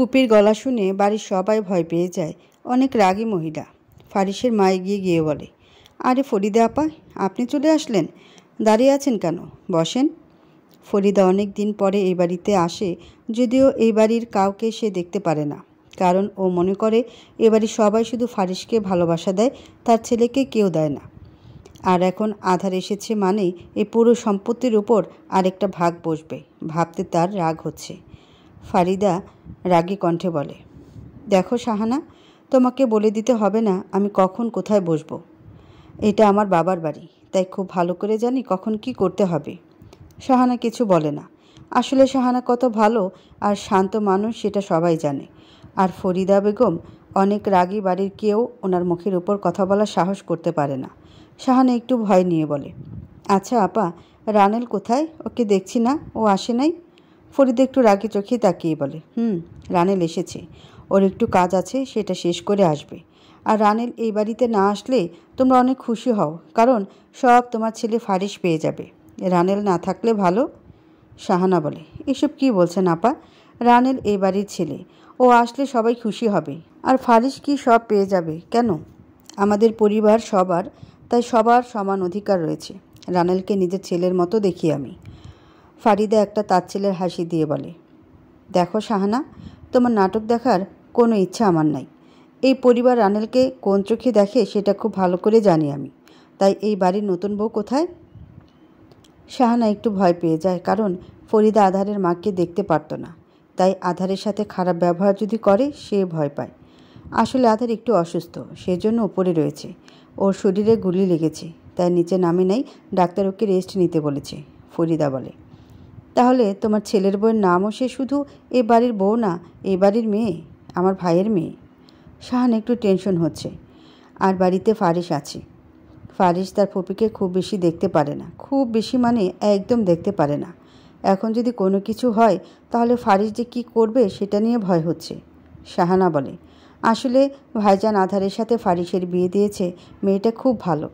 ফুপির গলা শুনে বাড়ির সবাই ভয় পেয়ে যায় অনেক রাগী মহিলা ফারিসের মা এগিয়ে গিয়ে বলে আরে ফরিদা আপা আপনি চলে আসলেন দাঁড়িয়ে আছেন কেন বসেন ফরিদা অনেক দিন পরে এই বাড়িতে আসে যদিও এই বাড়ির কাউকে সে দেখতে পারে না কারণ ও মনে করে এ বাড়ির সবাই শুধু ফারিসকে ভালোবাসা দেয় তার ছেলেকে কেউ দেয় না আর এখন আধার এসেছে মানে এই পুরো সম্পত্তির উপর আরেকটা ভাগ বসবে ভাবতে তার রাগ হচ্ছে ফারিদা রাগি কণ্ঠে বলে দেখো শাহানা তোমাকে বলে দিতে হবে না আমি কখন কোথায় বসবো এটা আমার বাবার বাড়ি তাই খুব ভালো করে জানি কখন কি করতে হবে শাহানা কিছু বলে না আসলে শাহানা কত ভালো আর শান্ত মানুষ সেটা সবাই জানে আর ফরিদা বেগম অনেক রাগী বাড়ির কেউ ওনার মুখের উপর কথা বলার সাহস করতে পারে না শাহানা একটু ভয় নিয়ে বলে আচ্ছা আপা রানেল কোথায় ওকে দেখছি না ও আসে নাই ফরিদ একটু রাগে চোখে তাকিয়ে বলে হুম রানেল এসেছে ওর একটু কাজ আছে সেটা শেষ করে আসবে আর রানেল এই বাড়িতে না আসলে তোমরা অনেক খুশি হও কারণ সব তোমার ছেলে ফারিশ পেয়ে যাবে রানেল না থাকলে ভালো শাহানা বলে এসব কি বলছেন আপা রানেল এই বাড়ির ছেলে ও আসলে সবাই খুশি হবে আর ফারিশ কি সব পেয়ে যাবে কেন আমাদের পরিবার সবার তাই সবার সমান অধিকার রয়েছে রানেলকে নিজের ছেলের মতো দেখি আমি ফারিদা একটা তাচ্ছিলের হাসি দিয়ে বলে দেখো শাহানা তোমার নাটক দেখার কোনো ইচ্ছা আমার নাই এই পরিবার রানেলকে কোন চোখে দেখে সেটা খুব ভালো করে জানি আমি তাই এই বাড়ির নতুন বউ কোথায় শাহানা একটু ভয় পেয়ে যায় কারণ ফরিদা আধারের মাকে দেখতে পারত না তাই আধারের সাথে খারাপ ব্যবহার যদি করে সে ভয় পায় আসলে আধার একটু অসুস্থ সেজন্য উপরে রয়েছে ওর শরীরে গুলি লেগেছে তাই নিচে নামে নেই ডাক্তার ওকে রেস্ট নিতে বলেছে ফরিদা বলে তাহলে তোমার ছেলের বউয়ের নামও সে শুধু এ বাড়ির বউ না এ বাড়ির মেয়ে আমার ভাইয়ের মেয়ে শাহান একটু টেনশন হচ্ছে আর বাড়িতে ফারিস আছে ফারিস তার ফুপিকে খুব বেশি দেখতে পারে না খুব বেশি মানে একদম দেখতে পারে না এখন যদি কোনো কিছু হয় তাহলে ফারিস যে কী করবে সেটা নিয়ে ভয় হচ্ছে শাহানা বলে আসলে ভাইজান আধারের সাথে ফারিসের বিয়ে দিয়েছে মেয়েটা খুব ভালো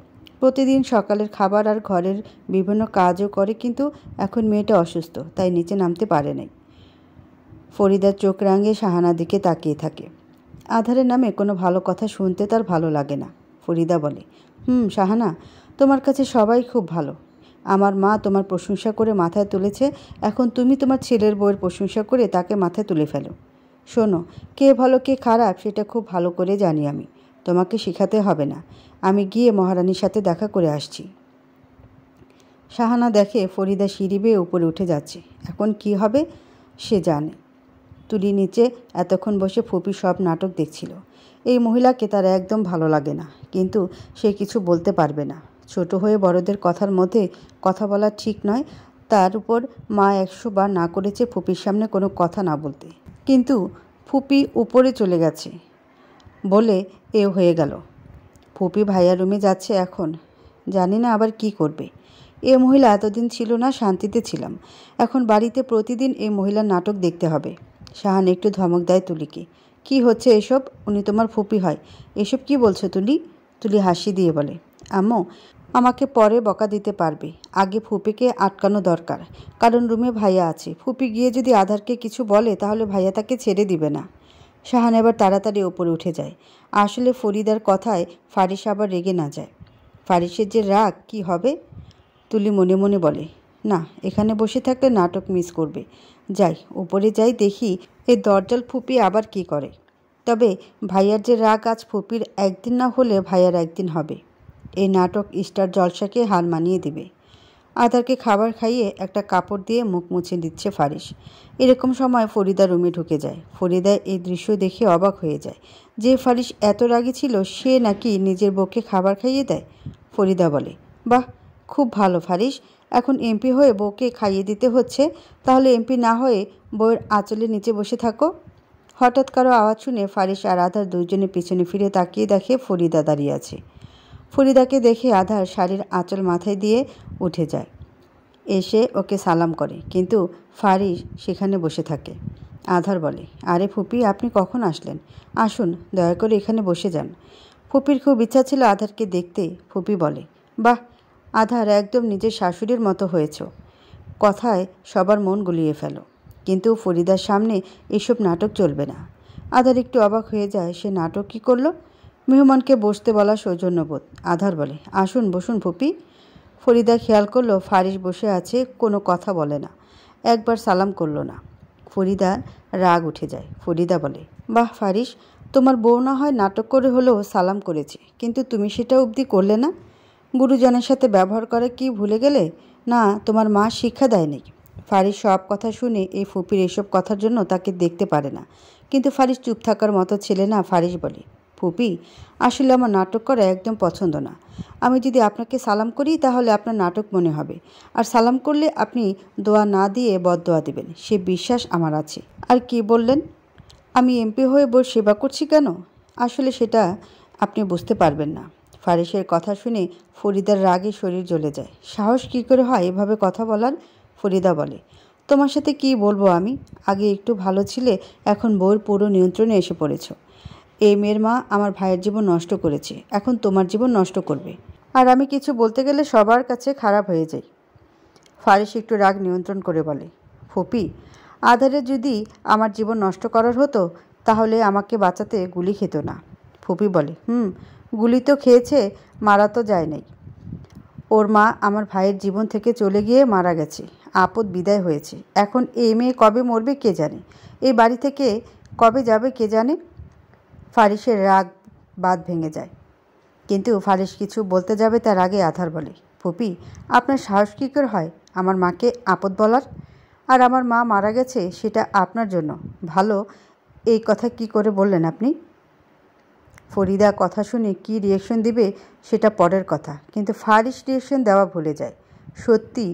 প্রতিদিন সকালের খাবার আর ঘরের বিভিন্ন কাজও করে কিন্তু এখন মেয়েটা অসুস্থ তাই নিচে নামতে পারে নাই ফরিদার চোখ রাঙে শাহানা দিকে তাকিয়ে থাকে আধারের নামে কোনো ভালো কথা শুনতে তার ভালো লাগে না ফরিদা বলে হুম শাহানা তোমার কাছে সবাই খুব ভালো আমার মা তোমার প্রশংসা করে মাথায় তুলেছে এখন তুমি তোমার ছেলের বউয়ের প্রশংসা করে তাকে মাথায় তুলে ফেলো শোনো কে ভালো কে খারাপ সেটা খুব ভালো করে জানি আমি তোমাকে শেখাতে হবে না আমি গিয়ে মহারানীর সাথে দেখা করে আসছি শাহানা দেখে ফরিদা সিঁড়ি বেয়ে উপরে উঠে যাচ্ছে এখন কি হবে সে জানে তুলি নিচে এতক্ষণ বসে ফুপি সব নাটক দেখছিল এই মহিলাকে তার একদম ভালো লাগে না কিন্তু সে কিছু বলতে পারবে না ছোট হয়ে বড়দের কথার মধ্যে কথা বলা ঠিক নয় তার উপর মা একশো বার না করেছে ফুপির সামনে কোনো কথা না বলতে কিন্তু ফুপি উপরে চলে গেছে বলে এ হয়ে গেল ফুপি ভাইয়া রুমে যাচ্ছে এখন জানি না আবার কি করবে এ মহিলা এতদিন ছিল না শান্তিতে ছিলাম এখন বাড়িতে প্রতিদিন এই মহিলার নাটক দেখতে হবে শাহান একটু ধমক দেয় তুলিকে কি হচ্ছে এসব উনি তোমার ফুপি হয় এসব কি বলছো তুলি তুলি হাসি দিয়ে বলে আম্মু আমাকে পরে বকা দিতে পারবে আগে ফুপিকে আটকানো দরকার কারণ রুমে ভাইয়া আছে ফুপি গিয়ে যদি আধারকে কিছু বলে তাহলে ভাইয়া তাকে ছেড়ে দিবে না শাহান এবার তাড়াতাড়ি ওপরে উঠে যায় আসলে ফরিদার কথায় ফারিস আবার রেগে না যায় ফারিসের যে রাগ কি হবে তুলি মনে মনে বলে না এখানে বসে থাকলে নাটক মিস করবে যাই ওপরে যাই দেখি এ দরজাল ফুপি আবার কি করে তবে ভাইয়ার যে রাগ আজ ফুপির একদিন না হলে ভাইয়ার একদিন হবে এই নাটক স্টার জলসাকে হার মানিয়ে দেবে আদারকে খাবার খাইয়ে একটা কাপড় দিয়ে মুখ মুছে দিচ্ছে ফারিস এরকম সময় ফরিদা রুমে ঢুকে যায় ফরিদা এই দৃশ্য দেখে অবাক হয়ে যায় যে ফারিস এত রাগী ছিল সে নাকি নিজের বউকে খাবার খাইয়ে দেয় ফরিদা বলে বাহ খুব ভালো ফারিস এখন এমপি হয়ে বউকে খাইয়ে দিতে হচ্ছে তাহলে এমপি না হয়ে বউয়ের আঁচলের নিচে বসে থাকো হঠাৎ কারো আওয়াজ শুনে ফারিস আর আধার দুজনে পিছনে ফিরে তাকিয়ে দেখে ফরিদা দাঁড়িয়ে আছে ফরিদাকে দেখে আধার শাড়ির আঁচল মাথায় দিয়ে উঠে যায় এসে ওকে সালাম করে কিন্তু ফারিস সেখানে বসে থাকে আধার বলে আরে ফুপি আপনি কখন আসলেন আসুন দয়া করে এখানে বসে যান ফুপির খুব ইচ্ছা ছিল আধারকে দেখতে ফুপি বলে বাহ আধার একদম নিজের শাশুড়ির মতো হয়েছ কথায় সবার মন গুলিয়ে ফেলো কিন্তু ফরিদার সামনে এসব নাটক চলবে না আধার একটু অবাক হয়ে যায় সে নাটক কী করলো মেহমানকে বসতে বলা সৌজন্যবোধ আধার বলে আসুন বসুন ফুপি ফরিদা খেয়াল করলো ফারিস বসে আছে কোনো কথা বলে না একবার সালাম করলো না ফরিদার রাগ উঠে যায় ফরিদা বলে বাহ ফারিস তোমার বউ না হয় নাটক করে হলেও সালাম করেছে কিন্তু তুমি সেটা অবধি করলে না গুরুজনের সাথে ব্যবহার করে কি ভুলে গেলে না তোমার মা শিক্ষা দেয় নাকি ফারিস সব কথা শুনে এই ফুপির এসব কথার জন্য তাকে দেখতে পারে না কিন্তু ফারিস চুপ থাকার মতো ছেলে না ফারিস বলে ফুপি আসলে আমার নাটক করা একদম পছন্দ না আমি যদি আপনাকে সালাম করি তাহলে আপনার নাটক মনে হবে আর সালাম করলে আপনি দোয়া না দিয়ে বদোয়া দেবেন সে বিশ্বাস আমার আছে আর কি বললেন আমি এমপি হয়ে বই সেবা করছি কেন আসলে সেটা আপনি বুঝতে পারবেন না ফারিসের কথা শুনে ফরিদার রাগে শরীর জ্বলে যায় সাহস কি করে হয় এভাবে কথা বলার ফরিদা বলে তোমার সাথে কি বলবো আমি আগে একটু ভালো ছিলে এখন বইয়ের পুরো নিয়ন্ত্রণে এসে পড়েছো এই মেয়ের মা আমার ভাইয়ের জীবন নষ্ট করেছে এখন তোমার জীবন নষ্ট করবে আর আমি কিছু বলতে গেলে সবার কাছে খারাপ হয়ে যাই ফারিস একটু রাগ নিয়ন্ত্রণ করে বলে ফুপি আধারে যদি আমার জীবন নষ্ট করার হতো তাহলে আমাকে বাঁচাতে গুলি খেত না ফুপি বলে হুম গুলি তো খেয়েছে মারা তো যায় নাই ওর মা আমার ভাইয়ের জীবন থেকে চলে গিয়ে মারা গেছে আপদ বিদায় হয়েছে এখন এই মেয়ে কবে মরবে কে জানে এই বাড়ি থেকে কবে যাবে কে জানে ফারিসের রাগ বাদ ভেঙে যায় কিন্তু ফারিস কিছু বলতে যাবে তার আগে আধার বলে ফুপি আপনার সাহস কী করে হয় আমার মাকে আপদ বলার আর আমার মা মারা গেছে সেটা আপনার জন্য ভালো এই কথা কি করে বললেন আপনি ফরিদা কথা শুনে কি রিয়েকশন দিবে সেটা পরের কথা কিন্তু ফারিস রিয়েকশন দেওয়া ভুলে যায় সত্যি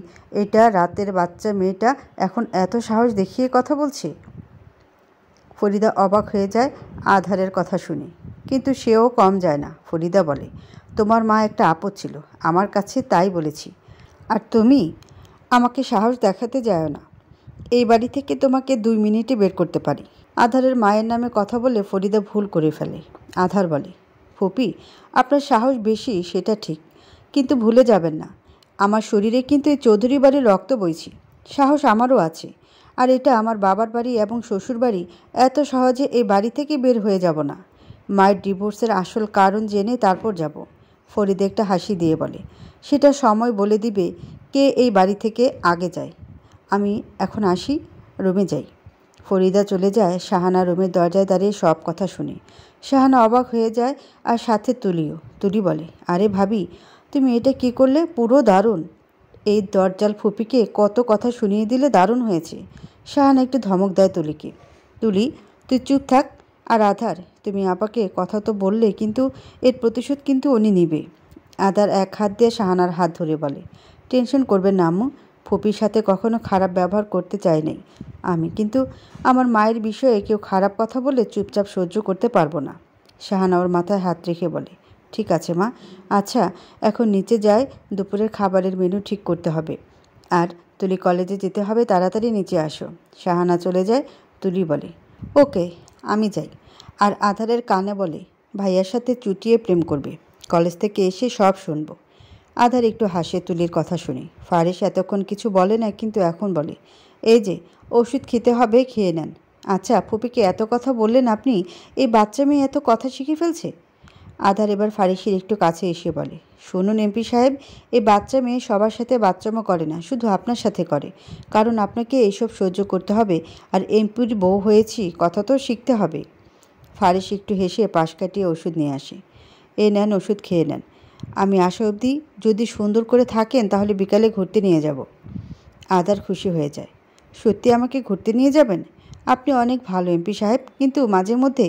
এটা রাতের বাচ্চা মেয়েটা এখন এত সাহস দেখিয়ে কথা বলছে ফরিদা অবাক হয়ে যায় আধারের কথা শুনে কিন্তু সেও কম যায় না ফরিদা বলে তোমার মা একটা আপদ ছিল আমার কাছে তাই বলেছি আর তুমি আমাকে সাহস দেখাতে যায় না এই বাড়ি থেকে তোমাকে দুই মিনিটে বের করতে পারি আধারের মায়ের নামে কথা বলে ফরিদা ভুল করে ফেলে আধার বলে ফুপি আপনার সাহস বেশি সেটা ঠিক কিন্তু ভুলে যাবেন না আমার শরীরে কিন্তু এই চৌধুরী বাড়ির রক্ত বইছি সাহস আমারও আছে আর এটা আমার বাবার বাড়ি এবং শ্বশুর বাড়ি এত সহজে এই বাড়ি থেকে বের হয়ে যাব না মায়ের ডিভোর্সের আসল কারণ জেনে তারপর যাব ফরিদ একটা হাসি দিয়ে বলে সেটা সময় বলে দিবে কে এই বাড়ি থেকে আগে যায় আমি এখন আসি রুমে যাই ফরিদা চলে যায় শাহানা রুমের দরজায় দাঁড়িয়ে সব কথা শুনে শাহানা অবাক হয়ে যায় আর সাথে তুলিও তুলি বলে আরে ভাবি তুমি এটা কি করলে পুরো দারুণ এই দরজাল ফুপিকে কত কথা শুনিয়ে দিলে দারুণ হয়েছে শাহান একটু ধমক দেয় তুলিকে তুলি তুই চুপ থাক আর আধার তুমি আপাকে কথা তো বললে কিন্তু এর প্রতিশোধ কিন্তু উনি নিবে আধার এক হাত দিয়ে শাহানার হাত ধরে বলে টেনশন করবে না আম্মু ফুপির সাথে কখনো খারাপ ব্যবহার করতে চাই নাই আমি কিন্তু আমার মায়ের বিষয়ে কেউ খারাপ কথা বলে চুপচাপ সহ্য করতে পারবো না শাহানা ওর মাথায় হাত রেখে বলে ঠিক আছে মা আচ্ছা এখন নিচে যাই দুপুরের খাবারের মেনু ঠিক করতে হবে আর তুলি কলেজে যেতে হবে তাড়াতাড়ি নিচে আসো শাহানা চলে যায় তুলি বলে ওকে আমি যাই আর আধারের কানে বলে ভাইয়ার সাথে চুটিয়ে প্রেম করবে কলেজ থেকে এসে সব শুনবো আধার একটু হাসে তুলির কথা শুনি ফারিস এতক্ষণ কিছু বলে না কিন্তু এখন বলে এই যে ওষুধ খেতে হবে খেয়ে নেন আচ্ছা ফুপিকে এত কথা বললেন আপনি এই বাচ্চা মেয়ে এত কথা শিখে ফেলছে আধার এবার ফারিসির একটু কাছে এসে বলে শুনুন এমপি সাহেব এই বাচ্চা মেয়ে সবার সাথে বাচ্চামো করে না শুধু আপনার সাথে করে কারণ আপনাকে এইসব সহ্য করতে হবে আর এমপির বউ হয়েছি কথা তো শিখতে হবে ফারিস একটু হেসে পাশ কাটিয়ে ওষুধ নিয়ে আসে এ নেন ওষুধ খেয়ে নেন আমি আসা অবধি যদি সুন্দর করে থাকেন তাহলে বিকালে ঘুরতে নিয়ে যাব আদার খুশি হয়ে যায় সত্যি আমাকে ঘুরতে নিয়ে যাবেন আপনি অনেক ভালো এমপি সাহেব কিন্তু মাঝে মধ্যে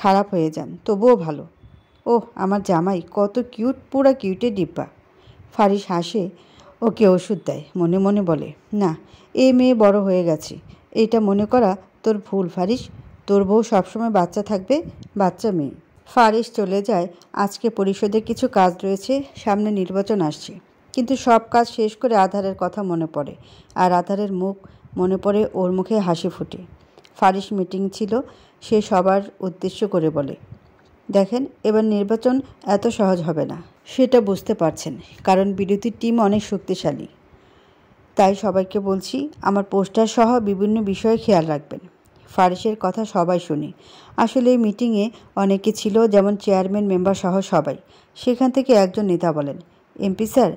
খারাপ হয়ে যান তবুও ভালো ওহ আমার জামাই কত কিউট পুরা কিউটে ডিব্বা ফারিস হাসে ওকে ওষুধ দেয় মনে মনে বলে না এ মেয়ে বড় হয়ে গেছে এটা মনে করা তোর ভুল ফারিস তোর বউ সবসময় বাচ্চা থাকবে বাচ্চা মেয়ে ফারিস চলে যায় আজকে পরিষদে কিছু কাজ রয়েছে সামনে নির্বাচন আসছে কিন্তু সব কাজ শেষ করে আধারের কথা মনে পড়ে আর আধারের মুখ মনে পড়ে ওর মুখে হাসি ফুটে ফারিস মিটিং ছিল সে সবার উদ্দেশ্য করে বলে দেখেন এবার নির্বাচন এত সহজ হবে না সেটা বুঝতে পারছেন কারণ বিরোধীর টিম অনেক শক্তিশালী তাই সবাইকে বলছি আমার পোস্টার সহ বিভিন্ন বিষয়ে খেয়াল রাখবেন ফারিসের কথা সবাই শুনি আসলে এই মিটিংয়ে অনেকে ছিল যেমন চেয়ারম্যান মেম্বার সহ সবাই সেখান থেকে একজন নেতা বলেন এমপি স্যার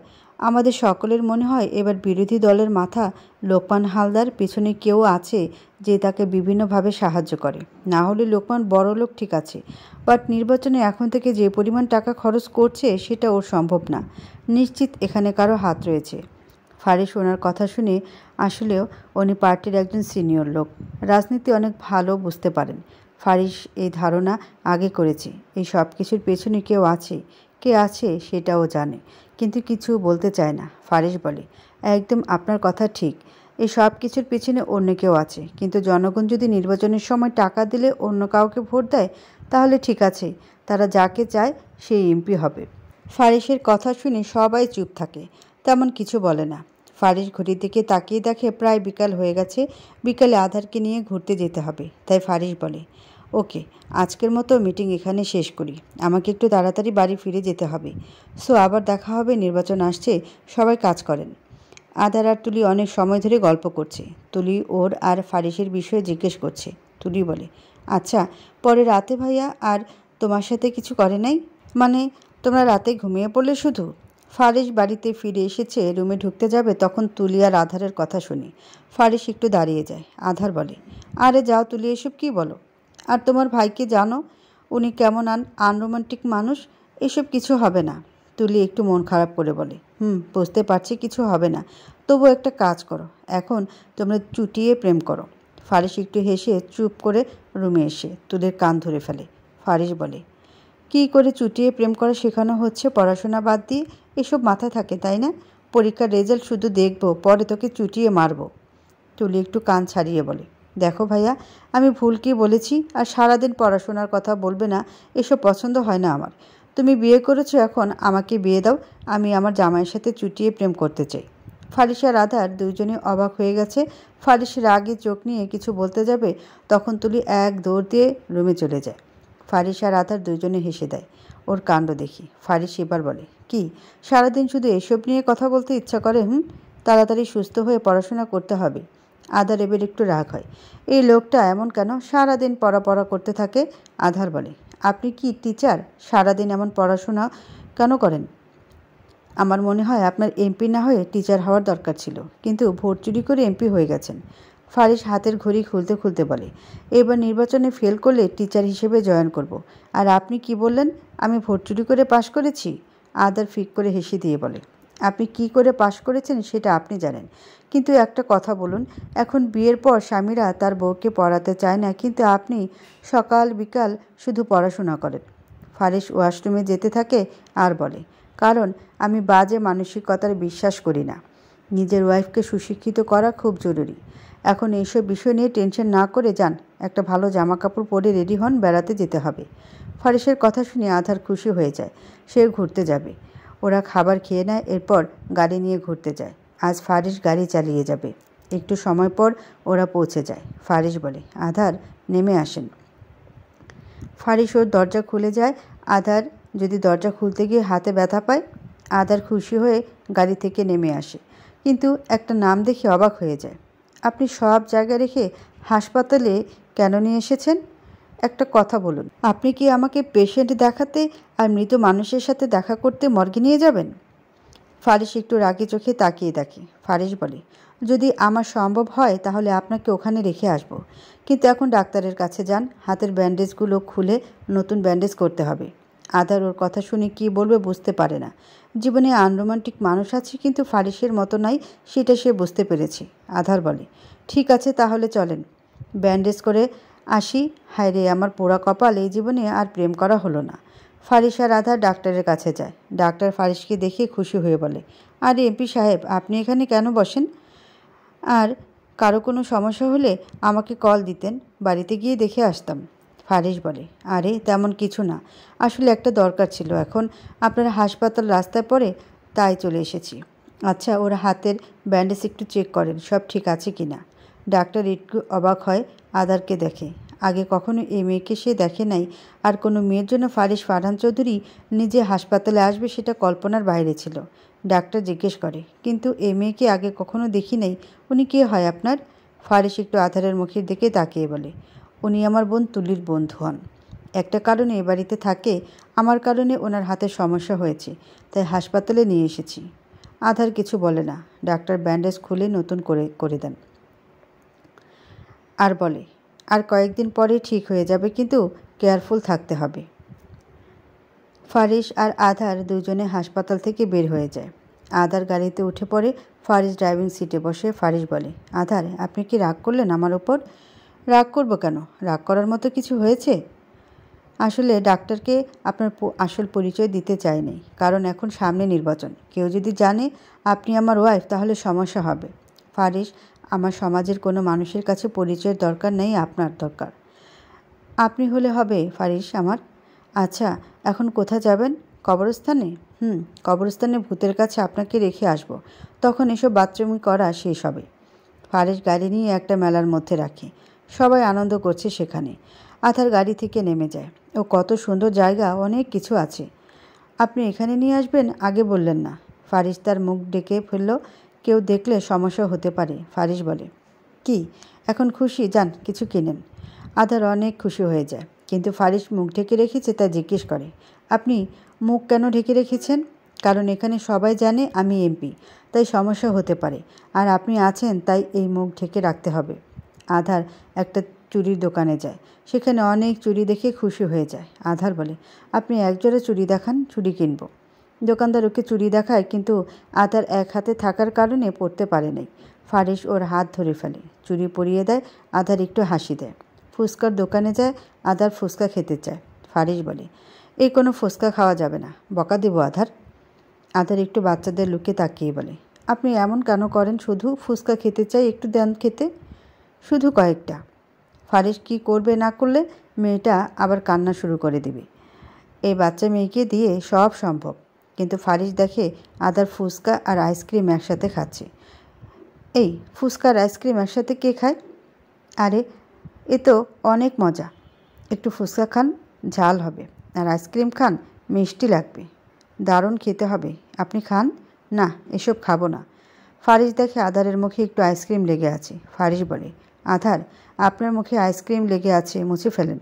আমাদের সকলের মনে হয় এবার বিরোধী দলের মাথা লোকমান হালদার পেছনে কেউ আছে যে তাকে বিভিন্নভাবে সাহায্য করে না হলে লোকমান বড় লোক ঠিক আছে বাট নির্বাচনে এখন থেকে যে পরিমাণ টাকা খরচ করছে সেটা ওর সম্ভব না নিশ্চিত এখানে কারো হাত রয়েছে ফারিস ওনার কথা শুনে আসলেও উনি পার্টির একজন সিনিয়র লোক রাজনীতি অনেক ভালো বুঝতে পারেন ফারিস এই ধারণা আগে করেছে এই সব কিছুর পেছনে কেউ আছে কে আছে সেটাও জানে কিন্তু কিছু বলতে চায় না ফারিস বলে একদম আপনার কথা ঠিক এই সব কিছুর পিছনে অন্য কেউ আছে কিন্তু জনগণ যদি নির্বাচনের সময় টাকা দিলে অন্য কাউকে ভোট দেয় তাহলে ঠিক আছে তারা যাকে চায় সেই এমপি হবে ফারিসের কথা শুনে সবাই চুপ থাকে তেমন কিছু বলে না ফারিস ঘড়ির দিকে তাকিয়ে দেখে প্রায় বিকাল হয়ে গেছে বিকালে আধারকে নিয়ে ঘুরতে যেতে হবে তাই ফারিস বলে ওকে আজকের মতো মিটিং এখানে শেষ করি আমাকে একটু তাড়াতাড়ি বাড়ি ফিরে যেতে হবে সো আবার দেখা হবে নির্বাচন আসছে সবাই কাজ করেন আদার আর তুলি অনেক সময় ধরে গল্প করছে তুলি ওর আর ফারিসের বিষয়ে জিজ্ঞেস করছে তুলি বলে আচ্ছা পরে রাতে ভাইয়া আর তোমার সাথে কিছু করে নাই মানে তোমরা রাতে ঘুমিয়ে পড়লে শুধু ফারিস বাড়িতে ফিরে এসেছে রুমে ঢুকতে যাবে তখন তুলি আর আধারের কথা শুনি ফারিস একটু দাঁড়িয়ে যায় আধার বলে আরে যাও তুলি এসব কী বলো আর তোমার ভাইকে জানো উনি কেমন আন আনরোমান্টিক মানুষ এসব কিছু হবে না তুলি একটু মন খারাপ করে বলে হুম বুঝতে পারছি কিছু হবে না তবু একটা কাজ করো এখন তোমরা চুটিয়ে প্রেম করো ফারিস একটু হেসে চুপ করে রুমে এসে তুলের কান ধরে ফেলে ফারিস বলে কি করে চুটিয়ে প্রেম করা শেখানো হচ্ছে পড়াশোনা বাদ দিয়ে এসব মাথায় থাকে তাই না পরীক্ষার রেজাল্ট শুধু দেখবো পরে তোকে চুটিয়ে মারবো তুলি একটু কান ছাড়িয়ে বলে দেখো ভাইয়া আমি ভুল কি বলেছি আর সারাদিন পড়াশোনার কথা বলবে না এসব পছন্দ হয় না আমার তুমি বিয়ে করেছো এখন আমাকে বিয়ে দাও আমি আমার জামাইয়ের সাথে চুটিয়ে প্রেম করতে চাই ফারিস আর আধার দুজনে অবাক হয়ে গেছে ফারিস রাগে চোখ নিয়ে কিছু বলতে যাবে তখন তুলি এক দৌড় দিয়ে রুমে চলে যায় ফারিস আর আধার দুজনে হেসে দেয় ওর কাণ্ড দেখি ফারিস এবার বলে কি সারাদিন শুধু এসব নিয়ে কথা বলতে ইচ্ছা করে হুম তাড়াতাড়ি সুস্থ হয়ে পড়াশোনা করতে হবে আধার এবার একটু রাগ হয় এই লোকটা এমন কেন সারাদিন পড়া পড়া করতে থাকে আধার বলে আপনি কি টিচার সারাদিন এমন পড়াশোনা কেন করেন আমার মনে হয় আপনার এমপি না হয়ে টিচার হওয়ার দরকার ছিল কিন্তু ভোট চুরি করে এমপি হয়ে গেছেন ফারিস হাতের ঘড়ি খুলতে খুলতে বলে এবার নির্বাচনে ফেল করলে টিচার হিসেবে জয়েন করব। আর আপনি কি বললেন আমি ভোট চুরি করে পাশ করেছি আদার ফিক করে হেসে দিয়ে বলে আপনি কি করে পাশ করেছেন সেটা আপনি জানেন কিন্তু একটা কথা বলুন এখন বিয়ের পর স্বামীরা তার বউকে পড়াতে চায় না কিন্তু আপনি সকাল বিকাল শুধু পড়াশোনা করেন ফারিস ওয়াশরুমে যেতে থাকে আর বলে কারণ আমি বাজে মানসিকতার বিশ্বাস করি না নিজের ওয়াইফকে সুশিক্ষিত করা খুব জরুরি এখন এইসব বিষয় নিয়ে টেনশন না করে যান একটা ভালো জামা কাপড় পরে রেডি হন বেড়াতে যেতে হবে ফারিসের কথা শুনে আধার খুশি হয়ে যায় সে ঘুরতে যাবে ওরা খাবার খেয়ে নেয় এরপর গাড়ি নিয়ে ঘুরতে যায় আজ ফারিস গাড়ি চালিয়ে যাবে একটু সময় পর ওরা পৌঁছে যায় ফারিস বলে আধার নেমে আসেন ফারিস ওর দরজা খুলে যায় আধার যদি দরজা খুলতে গিয়ে হাতে ব্যথা পায় আধার খুশি হয়ে গাড়ি থেকে নেমে আসে কিন্তু একটা নাম দেখে অবাক হয়ে যায় আপনি সব জায়গা রেখে হাসপাতালে কেন নিয়ে এসেছেন একটা কথা বলুন আপনি কি আমাকে পেশেন্ট দেখাতে আর মৃত মানুষের সাথে দেখা করতে মর্গে নিয়ে যাবেন ফারিশ একটু রাগে চোখে তাকিয়ে দেখে ফারিশ বলে যদি আমার সম্ভব হয় তাহলে আপনাকে ওখানে রেখে আসব। কিন্তু এখন ডাক্তারের কাছে যান হাতের ব্যান্ডেজগুলো খুলে নতুন ব্যান্ডেজ করতে হবে আদার ওর কথা শুনে কি বলবে বুঝতে পারে না জীবনে আনরোমান্টিক মানুষ আছে কিন্তু ফারিশের মতো নাই সেটা সে বুঝতে পেরেছে আধার বলে ঠিক আছে তাহলে চলেন ব্যান্ডেজ করে আসি হায় রে আমার পোড়া কপাল এই জীবনে আর প্রেম করা হলো না ফারিস আর রাধা ডাক্তারের কাছে যায় ডাক্তার ফারিসকে দেখে খুশি হয়ে বলে আর এমপি সাহেব আপনি এখানে কেন বসেন আর কারো কোনো সমস্যা হলে আমাকে কল দিতেন বাড়িতে গিয়ে দেখে আসতাম ফারিস বলে আরে তেমন কিছু না আসলে একটা দরকার ছিল এখন আপনার হাসপাতাল রাস্তায় পড়ে তাই চলে এসেছি আচ্ছা ওর হাতের ব্যান্ডেজ একটু চেক করেন সব ঠিক আছে কি না ডাক্তার একটু অবাক হয় আদারকে দেখে আগে কখনো এই মেয়েকে সে দেখে নাই আর কোনো মেয়ের জন্য ফারিশ ফারহান চৌধুরী নিজে হাসপাতালে আসবে সেটা কল্পনার বাইরে ছিল ডাক্তার জিজ্ঞেস করে কিন্তু এই মেয়েকে আগে কখনো দেখি নাই উনি কে হয় আপনার ফারিশ একটু আধারের মুখের দিকে তাকিয়ে বলে উনি আমার বোন তুলির বন্ধু হন একটা কারণে এ বাড়িতে থাকে আমার কারণে ওনার হাতে সমস্যা হয়েছে তাই হাসপাতালে নিয়ে এসেছি আধার কিছু বলে না ডাক্তার ব্যান্ডেজ খুলে নতুন করে করে দেন আর বলে আর কয়েকদিন পরে ঠিক হয়ে যাবে কিন্তু কেয়ারফুল থাকতে হবে ফারিস আর আধার দুজনে হাসপাতাল থেকে বের হয়ে যায় আধার গাড়িতে উঠে পড়ে ফারিস ড্রাইভিং সিটে বসে ফারিস বলে আধার আপনি কি রাগ করলেন আমার ওপর রাগ করব কেন রাগ করার মতো কিছু হয়েছে আসলে ডাক্তারকে আপনার আসল পরিচয় দিতে চাইনি কারণ এখন সামনে নির্বাচন কেউ যদি জানে আপনি আমার ওয়াইফ তাহলে সমস্যা হবে ফারিস আমার সমাজের কোনো মানুষের কাছে পরিচয়ের দরকার নেই আপনার দরকার আপনি হলে হবে ফারিস আমার আচ্ছা এখন কোথা যাবেন কবরস্থানে হুম কবরস্থানে ভূতের কাছে আপনাকে রেখে আসব। তখন এসব বাথরুমি করা শেষ হবে ফারিস গাড়ি নিয়ে একটা মেলার মধ্যে রাখে সবাই আনন্দ করছে সেখানে আথার গাড়ি থেকে নেমে যায় ও কত সুন্দর জায়গা অনেক কিছু আছে আপনি এখানে নিয়ে আসবেন আগে বললেন না ফারিস তার মুখ ডেকে ফেলল কেউ দেখলে সমস্যা হতে পারে ফারিস বলে কি এখন খুশি যান কিছু কিনেন আধার অনেক খুশি হয়ে যায় কিন্তু ফারিস মুখ ঢেকে রেখেছে তা জিজ্ঞেস করে আপনি মুখ কেন ঢেকে রেখেছেন কারণ এখানে সবাই জানে আমি এমপি তাই সমস্যা হতে পারে আর আপনি আছেন তাই এই মুখ ঢেকে রাখতে হবে আধার একটা চুরির দোকানে যায় সেখানে অনেক চুরি দেখে খুশি হয়ে যায় আধার বলে আপনি একজোড়া চুরি দেখান চুরি কিনবো দোকানদার ওকে চুরি দেখায় কিন্তু আতার এক হাতে থাকার কারণে পড়তে পারে নাই ফারিস ওর হাত ধরে ফেলে চুরি পরিয়ে দেয় আধার একটু হাসি দেয় ফুচকার দোকানে যায় আধার ফুচকা খেতে চায় ফারিস বলে এই কোনো ফুচকা খাওয়া যাবে না বকা দেবো আধার আধার একটু বাচ্চাদের লুকে তাকিয়ে বলে আপনি এমন কেন করেন শুধু ফুচকা খেতে চাই একটু দেন খেতে শুধু কয়েকটা ফারিস কি করবে না করলে মেয়েটা আবার কান্না শুরু করে দেবে এই বাচ্চা মেয়েকে দিয়ে সব সম্ভব কিন্তু ফারিস দেখে আদার ফুচকা আর আইসক্রিম একসাথে খাচ্ছে এই ফুচকা আর আইসক্রিম একসাথে কে খায় আরে এ তো অনেক মজা একটু ফুচকা খান ঝাল হবে আর আইসক্রিম খান মিষ্টি লাগবে দারুণ খেতে হবে আপনি খান না এসব খাবো না ফারিস দেখে আধারের মুখে একটু আইসক্রিম লেগে আছে ফারিস বলে আধার আপনার মুখে আইসক্রিম লেগে আছে মুছে ফেলেন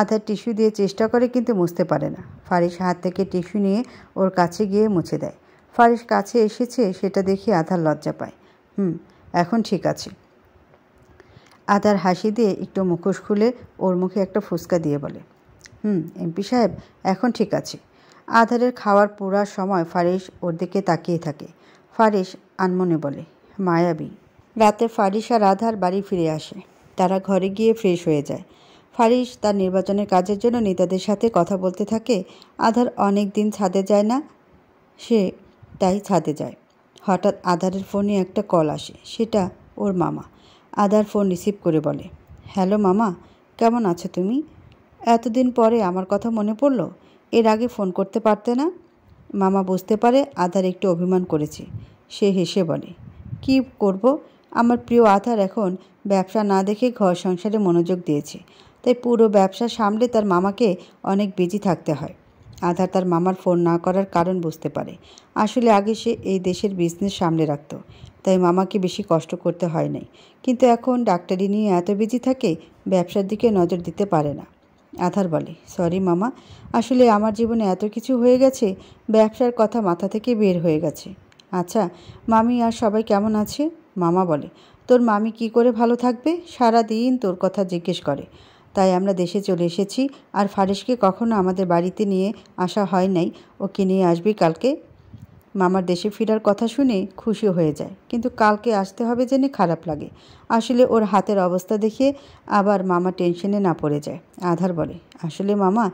আধার টিস্যু দিয়ে চেষ্টা করে কিন্তু মুছতে পারে না ফারিস হাত থেকে টিস্যু নিয়ে ওর কাছে গিয়ে মুছে দেয় ফারিস কাছে এসেছে সেটা দেখে আধার লজ্জা পায় হুম এখন ঠিক আছে আধার হাসি দিয়ে একটু মুখোশ খুলে ওর মুখে একটা ফুসকা দিয়ে বলে হুম এমপি সাহেব এখন ঠিক আছে আধারের খাওয়ার পুরা সময় ফারিস ওর দিকে তাকিয়ে থাকে ফারিস আনমনে বলে মায়াবী রাতে ফারিস আর আধার বাড়ি ফিরে আসে তারা ঘরে গিয়ে ফ্রেশ হয়ে যায় ফারিস তার নির্বাচনের কাজের জন্য নেতাদের সাথে কথা বলতে থাকে আধার অনেক দিন ছাদে যায় না সে তাই ছাদে যায় হঠাৎ আধারের ফোনে একটা কল আসে সেটা ওর মামা আধার ফোন রিসিভ করে বলে হ্যালো মামা কেমন আছো তুমি এতদিন পরে আমার কথা মনে পড়লো এর আগে ফোন করতে পারতে না মামা বুঝতে পারে আধার একটু অভিমান করেছে সে হেসে বলে কি করব আমার প্রিয় আধার এখন ব্যবসা না দেখে ঘর সংসারে মনোযোগ দিয়েছে তাই পুরো ব্যবসা সামলে তার মামাকে অনেক বিজি থাকতে হয় আধার তার মামার ফোন না করার কারণ বুঝতে পারে আসলে আগে সে এই দেশের বিজনেস সামলে রাখত তাই মামাকে বেশি কষ্ট করতে হয় নাই কিন্তু এখন ডাক্তারি নিয়ে এত বিজি থাকে ব্যবসার দিকে নজর দিতে পারে না আধার বলে সরি মামা আসলে আমার জীবনে এত কিছু হয়ে গেছে ব্যবসার কথা মাথা থেকে বের হয়ে গেছে আচ্ছা মামি আর সবাই কেমন আছে মামা বলে তোর মামি কি করে ভালো থাকবে সারা দিন তোর কথা জিজ্ঞেস করে তাই আমরা দেশে চলে এসেছি আর ফারেশকে কখনো আমাদের বাড়িতে নিয়ে আসা হয় নাই ওকে নিয়ে আসবি কালকে মামার দেশে ফেরার কথা শুনে খুশি হয়ে যায় কিন্তু কালকে আসতে হবে জেনে খারাপ লাগে আসলে ওর হাতের অবস্থা দেখে আবার মামা টেনশনে না পড়ে যায় আধার বলে আসলে মামা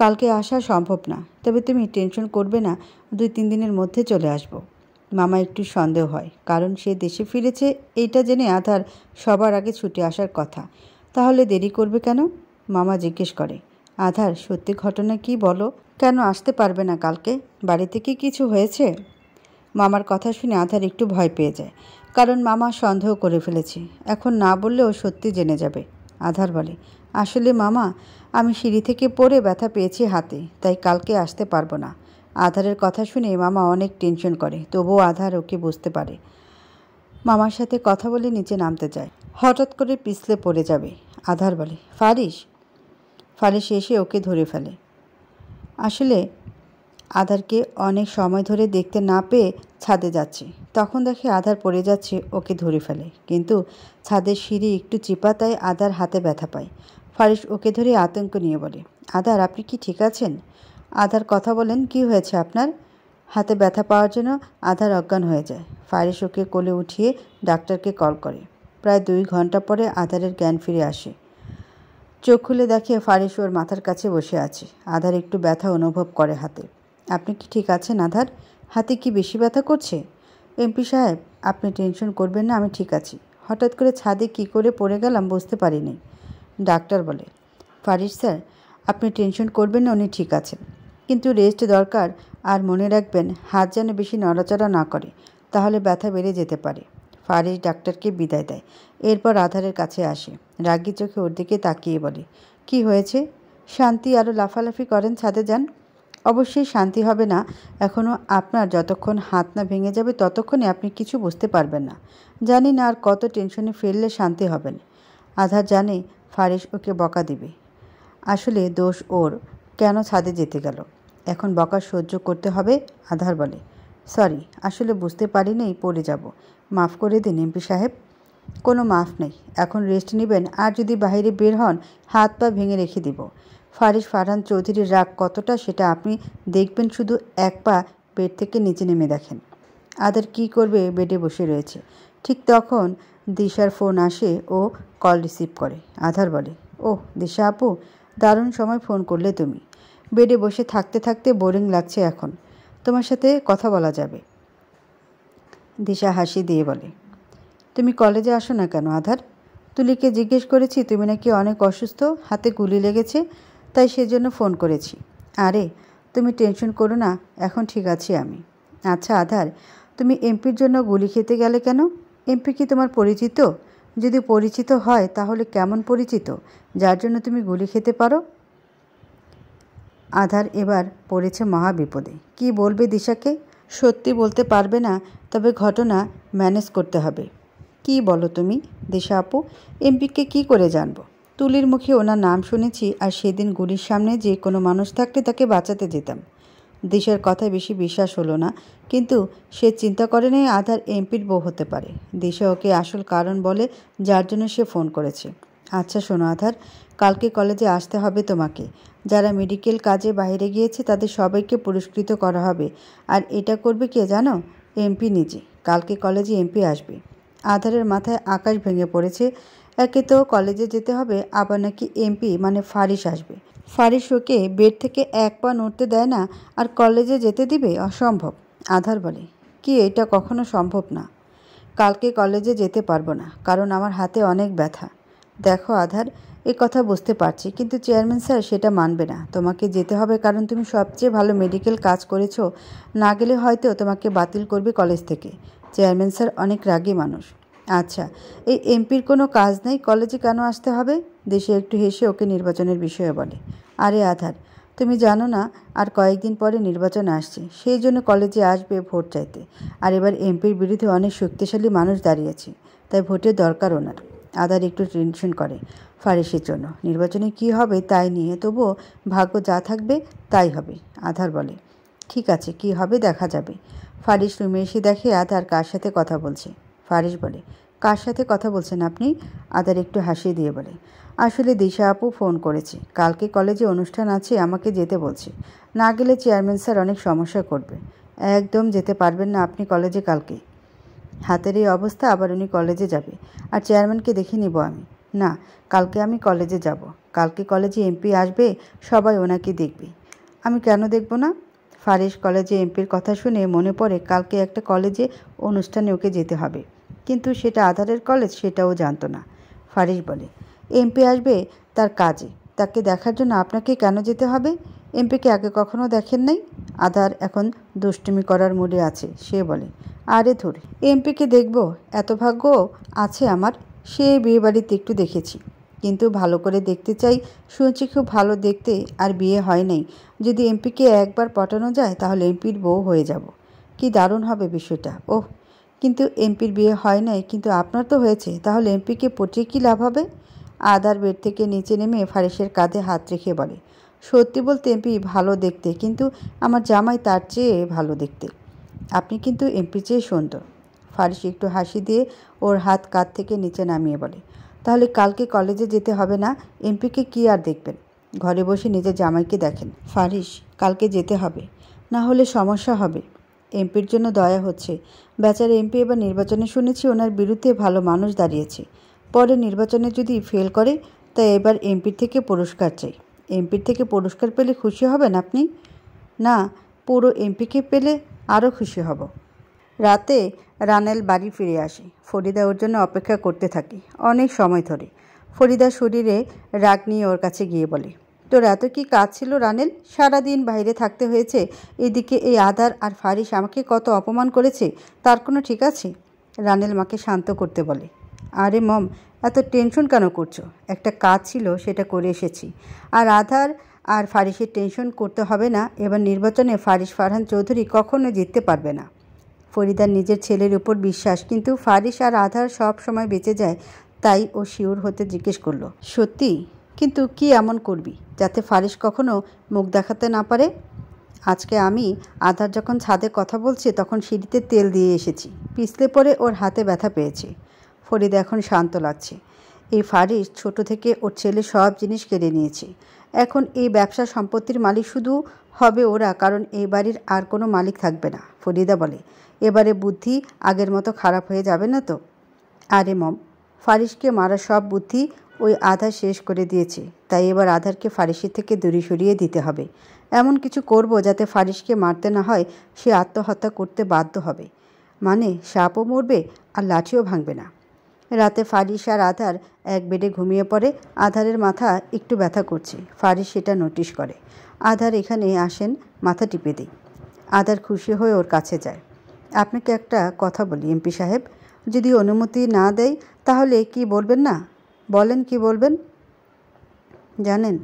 কালকে আসা সম্ভব না তবে তুমি টেনশন করবে না দুই তিন দিনের মধ্যে চলে আসবো মামা একটু সন্দেহ হয় কারণ সে দেশে ফিরেছে এইটা জেনে আধার সবার আগে ছুটে আসার কথা তাহলে দেরি করবে কেন মামা জিজ্ঞেস করে আধার সত্যি ঘটনা কি বলো কেন আসতে পারবে না কালকে বাড়িতে কি কিছু হয়েছে মামার কথা শুনে আধার একটু ভয় পেয়ে যায় কারণ মামা সন্দেহ করে ফেলেছে এখন না বললেও সত্যি জেনে যাবে আধার বলে আসলে মামা আমি সিঁড়ি থেকে পড়ে ব্যথা পেয়েছি হাতে তাই কালকে আসতে পারবো না আধারের কথা শুনে মামা অনেক টেনশন করে তবুও আধার ওকে বুঝতে পারে মামার সাথে কথা বলে নিচে নামতে যায় হঠাৎ করে পিছলে পড়ে যাবে আধার বলে ফারিস ফারিস এসে ওকে ধরে ফেলে আসলে আধারকে অনেক সময় ধরে দেখতে না পেয়ে ছাদে যাচ্ছে তখন দেখে আধার পড়ে যাচ্ছে ওকে ধরে ফেলে কিন্তু ছাদের সিঁড়ি একটু চিপা তাই আধার হাতে ব্যথা পায় ফারিস ওকে ধরে আতঙ্ক নিয়ে বলে আধার আপনি কি ঠিক আছেন আধার কথা বলেন কি হয়েছে আপনার হাতে ব্যথা পাওয়ার জন্য আধার অজ্ঞান হয়ে যায় ফারিস শোকে কোলে উঠিয়ে ডাক্তারকে কল করে প্রায় দুই ঘন্টা পরে আধারের জ্ঞান ফিরে আসে চোখ খুলে দেখে ফারেশ ওর মাথার কাছে বসে আছে আধার একটু ব্যথা অনুভব করে হাতে আপনি কি ঠিক আছেন আধার হাতে কি বেশি ব্যথা করছে এমপি সাহেব আপনি টেনশন করবেন না আমি ঠিক আছি হঠাৎ করে ছাদে কি করে পড়ে গেলাম বুঝতে পারিনি ডাক্তার বলে ফারিস স্যার আপনি টেনশন করবেন না উনি ঠিক আছেন কিন্তু রেস্ট দরকার আর মনে রাখবেন হাত যেন বেশি নড়াচড়া না করে তাহলে ব্যথা বেড়ে যেতে পারে ফারিস ডাক্তারকে বিদায় দেয় এরপর আধারের কাছে আসে রাগি চোখে ওর দিকে তাকিয়ে বলে কি হয়েছে শান্তি আরও লাফালাফি করেন ছাদে যান অবশ্যই শান্তি হবে না এখনও আপনার যতক্ষণ হাত না ভেঙে যাবে ততক্ষণে আপনি কিছু বুঝতে পারবেন না জানি না আর কত টেনশনে ফেললে শান্তি হবে না আধার জানে ফারিস ওকে বকা দিবে আসলে দোষ ওর কেন ছাদে যেতে গেল এখন বকা সহ্য করতে হবে আধার বলে সরি আসলে বুঝতে পারিনি পড়ে যাব মাফ করে দিন এমপি সাহেব কোনো মাফ নেই এখন রেস্ট নেবেন আর যদি বাইরে বের হন হাত পা ভেঙে রেখে দিব ফারিস ফারহান চৌধুরীর রাগ কতটা সেটা আপনি দেখবেন শুধু এক পা বেড থেকে নিচে নেমে দেখেন আদার কি করবে বেডে বসে রয়েছে ঠিক তখন দিশার ফোন আসে ও কল রিসিভ করে আধার বলে ও দিশা আপু দারুণ সময় ফোন করলে তুমি বেডে বসে থাকতে থাকতে বোরিং লাগছে এখন তোমার সাথে কথা বলা যাবে দিশা হাসি দিয়ে বলে তুমি কলেজে আসো না কেন আধার তুলিকে জিজ্ঞেস করেছি তুমি নাকি অনেক অসুস্থ হাতে গুলি লেগেছে তাই সেজন্য ফোন করেছি আরে তুমি টেনশন করো না এখন ঠিক আছি আমি আচ্ছা আধার তুমি এমপির জন্য গুলি খেতে গেলে কেন এমপি কি তোমার পরিচিত যদি পরিচিত হয় তাহলে কেমন পরিচিত যার জন্য তুমি গুলি খেতে পারো আধার এবার পড়েছে মহাবিপদে কি বলবে দিশাকে সত্যি বলতে পারবে না তবে ঘটনা ম্যানেজ করতে হবে কি বলো তুমি দিশা আপু এমপিকে কি করে জানবো তুলির মুখে ওনার নাম শুনেছি আর সেদিন গুলির সামনে যে কোনো মানুষ থাকলে তাকে বাঁচাতে যেতাম দিশার কথায় বেশি বিশ্বাস হলো না কিন্তু সে চিন্তা করে নেই আধার এমপির বউ হতে পারে দিশা ওকে আসল কারণ বলে যার জন্য সে ফোন করেছে আচ্ছা শোনো আধার কালকে কলেজে আসতে হবে তোমাকে যারা মেডিকেল কাজে বাইরে গিয়েছে তাদের সবাইকে পুরস্কৃত করা হবে আর এটা করবে কে জানো এমপি নিজে কালকে কলেজে এমপি আসবে আধারের মাথায় আকাশ ভেঙে পড়েছে একে তো কলেজে যেতে হবে আবার নাকি এমপি মানে ফারিস আসবে ফারিস ওকে বেড থেকে এক পা নড়তে দেয় না আর কলেজে যেতে দিবে অসম্ভব আধার বলে কি এটা কখনো সম্ভব না কালকে কলেজে যেতে পারবো না কারণ আমার হাতে অনেক ব্যথা দেখো আধার এ কথা বুঝতে পারছি কিন্তু চেয়ারম্যান স্যার সেটা মানবে না তোমাকে যেতে হবে কারণ তুমি সবচেয়ে ভালো মেডিকেল কাজ করেছো না গেলে হয়তো তোমাকে বাতিল করবে কলেজ থেকে চেয়ারম্যান স্যার অনেক রাগী মানুষ আচ্ছা এই এমপির কোনো কাজ নেই কলেজে কেন আসতে হবে দেশে একটু হেসে ওকে নির্বাচনের বিষয়ে বলে আরে আধার তুমি জানো না আর কয়েকদিন পরে নির্বাচন আসছে সেই জন্য কলেজে আসবে ভোট চাইতে আর এবার এমপির বিরুদ্ধে অনেক শক্তিশালী মানুষ দাঁড়িয়েছে তাই ভোটের দরকার ওনার আধার একটু টেনশন করে ফারিসের জন্য নির্বাচনে কি হবে তাই নিয়ে তবুও ভাগ্য যা থাকবে তাই হবে আধার বলে ঠিক আছে কি হবে দেখা যাবে ফারিস রুমে এসে দেখে আধার কার সাথে কথা বলছে ফারিস বলে কার সাথে কথা বলছেন আপনি আধার একটু হাসি দিয়ে বলে আসলে দিশা আপু ফোন করেছে কালকে কলেজে অনুষ্ঠান আছে আমাকে যেতে বলছে না গেলে চেয়ারম্যান স্যার অনেক সমস্যা করবে একদম যেতে পারবেন না আপনি কলেজে কালকে হাতের এই অবস্থা আবার উনি কলেজে যাবে আর চেয়ারম্যানকে দেখে নিব আমি না কালকে আমি কলেজে যাব কালকে কলেজে এমপি আসবে সবাই ওনাকে দেখবে আমি কেন দেখব না ফারেশ কলেজে এমপির কথা শুনে মনে পড়ে কালকে একটা কলেজে অনুষ্ঠানে ওকে যেতে হবে কিন্তু সেটা আধারের কলেজ সেটাও জানতো না ফারিস বলে এমপি আসবে তার কাজে তাকে দেখার জন্য আপনাকে কেন যেতে হবে এমপিকে আগে কখনো দেখেন নাই আধার এখন দুষ্টুমি করার মুডে আছে সে বলে আরে ধরে এমপিকে দেখব এত ভাগ্য আছে আমার সে বিয়েবাড়িতে একটু দেখেছি কিন্তু ভালো করে দেখতে চাই শুনছি খুব ভালো দেখতে আর বিয়ে হয় নাই যদি এমপিকে একবার পটানো যায় তাহলে এমপির বউ হয়ে যাব কি দারুণ হবে বিষয়টা ওহ কিন্তু এমপির বিয়ে হয় নাই কিন্তু আপনার তো হয়েছে তাহলে এমপিকে পটিয়ে কী লাভ হবে আদার বেড থেকে নিচে নেমে ফারেশের কাঁধে হাত রেখে বলে সত্যি বলতে এমপি ভালো দেখতে কিন্তু আমার জামাই তার চেয়ে ভালো দেখতে আপনি কিন্তু এমপি চেয়ে সুন্দর ফারিশ একটু হাসি দিয়ে ওর হাত কাত থেকে নিচে নামিয়ে বলে তাহলে কালকে কলেজে যেতে হবে না এমপিকে কি আর দেখবেন ঘরে বসে নিজের জামাইকে দেখেন ফারিশ কালকে যেতে হবে না হলে সমস্যা হবে এমপির জন্য দয়া হচ্ছে বেচারা এমপি এবার নির্বাচনে শুনেছি ওনার বিরুদ্ধে ভালো মানুষ দাঁড়িয়েছে পরে নির্বাচনে যদি ফেল করে তা এবার এমপির থেকে পুরস্কার চাই এমপির থেকে পুরস্কার পেলে খুশি হবেন আপনি না পুরো এমপিকে পেলে আরও খুশি হব রাতে রানেল বাড়ি ফিরে আসে ফরিদা ওর জন্য অপেক্ষা করতে থাকে অনেক সময় ধরে ফরিদা শরীরে রাগ নিয়ে ওর কাছে গিয়ে বলে তোর এত কি কাজ ছিল রানেল সারাদিন বাইরে থাকতে হয়েছে এদিকে এই আধার আর ফারিস আমাকে কত অপমান করেছে তার কোনো ঠিক আছে রানেল মাকে শান্ত করতে বলে আরে মম এত টেনশন কেন করছো একটা কাজ ছিল সেটা করে এসেছি আর আধার আর ফারিসের টেনশন করতে হবে না এবার নির্বাচনে ফারিস ফারহান চৌধুরী কখনো জিততে পারবে না ফরিদার নিজের ছেলের উপর বিশ্বাস কিন্তু ফারিস আর আধার সব সময় বেঁচে যায় তাই ও শিওর হতে জিজ্ঞেস করলো সত্যি কিন্তু কি এমন করবি যাতে ফারিস কখনো মুখ দেখাতে না পারে আজকে আমি আধার যখন ছাদে কথা বলছি তখন সিঁড়িতে তেল দিয়ে এসেছি পিছলে পরে ওর হাতে ব্যথা পেয়েছে ফরিদা এখন শান্ত লাগছে এই ফারিস ছোট থেকে ওর ছেলে সব জিনিস কেড়ে নিয়েছে এখন এই ব্যবসা সম্পত্তির মালিক শুধু হবে ওরা কারণ এই বাড়ির আর কোনো মালিক থাকবে না ফরিদা বলে এবারে বুদ্ধি আগের মতো খারাপ হয়ে যাবে না তো আরে মম ফারিসকে মারা সব বুদ্ধি ওই আধার শেষ করে দিয়েছে তাই এবার আধারকে ফারিসের থেকে দূরে সরিয়ে দিতে হবে এমন কিছু করব যাতে ফারিসকে মারতে না হয় সে আত্মহত্যা করতে বাধ্য হবে মানে সাপও মরবে আর লাঠিও ভাঙবে না রাতে ফারিস আর আধার এক বেডে ঘুমিয়ে পড়ে আধারের মাথা একটু ব্যথা করছে ফারিস সেটা নোটিশ করে আধার এখানে আসেন মাথা টিপে দিই আধার খুশি হয়ে ওর কাছে যায় আপনাকে একটা কথা বলি এমপি সাহেব যদি অনুমতি না দেয় তাহলে কি বলবেন না বলেন কি বলবেন জানেন